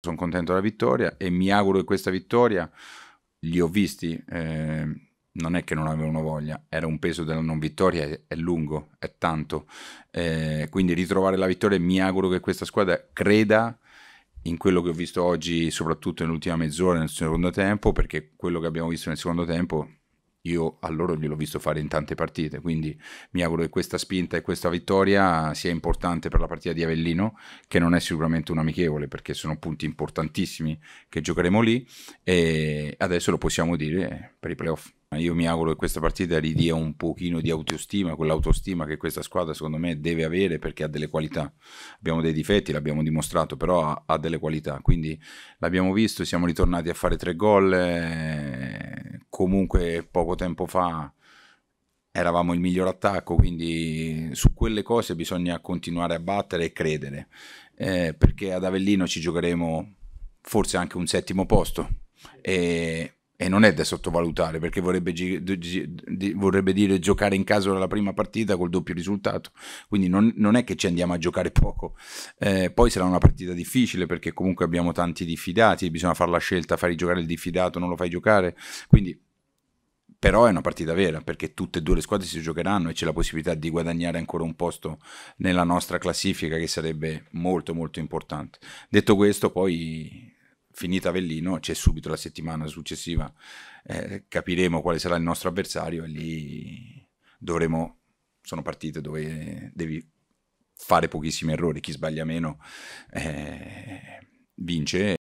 sono contento della vittoria e mi auguro che questa vittoria li ho visti. Eh, non è che non avevano voglia, era un peso della non vittoria, è, è lungo, è tanto. Eh, quindi ritrovare la vittoria, mi auguro che questa squadra creda in quello che ho visto oggi, soprattutto nell'ultima mezz'ora, nel secondo tempo, perché quello che abbiamo visto nel secondo tempo io a loro gliel'ho visto fare in tante partite, quindi mi auguro che questa spinta e questa vittoria sia importante per la partita di Avellino, che non è sicuramente un amichevole perché sono punti importantissimi che giocheremo lì e adesso lo possiamo dire per i playoff. Io mi auguro che questa partita ridia un pochino di autostima, quell'autostima che questa squadra secondo me deve avere perché ha delle qualità. Abbiamo dei difetti, l'abbiamo dimostrato, però ha, delle qualità. Quindi l'abbiamo visto, siamo ritornati a fare tre gol, eh, comunque poco tempo fa eravamo il miglior attacco, quindi su quelle cose bisogna continuare a battere e credere, eh, perché ad Avellino ci giocheremo forse anche un settimo posto e, e non è da sottovalutare, perché vorrebbe, vorrebbe, dire giocare in caso la prima partita col doppio risultato, quindi non, non è che ci andiamo a giocare poco, eh, poi sarà una partita difficile perché comunque abbiamo tanti diffidati, bisogna fare la scelta, fai giocare il diffidato, non lo fai giocare, quindi però è una partita vera perché tutte e due le squadre si giocheranno e c'è la possibilità di guadagnare ancora un posto nella nostra classifica che sarebbe molto molto importante. Detto questo, poi finita Avellino c'è subito la settimana successiva, eh, capiremo quale sarà il nostro avversario e lì dovremo, sono partite dove devi fare pochissimi errori, chi sbaglia meno eh, vince.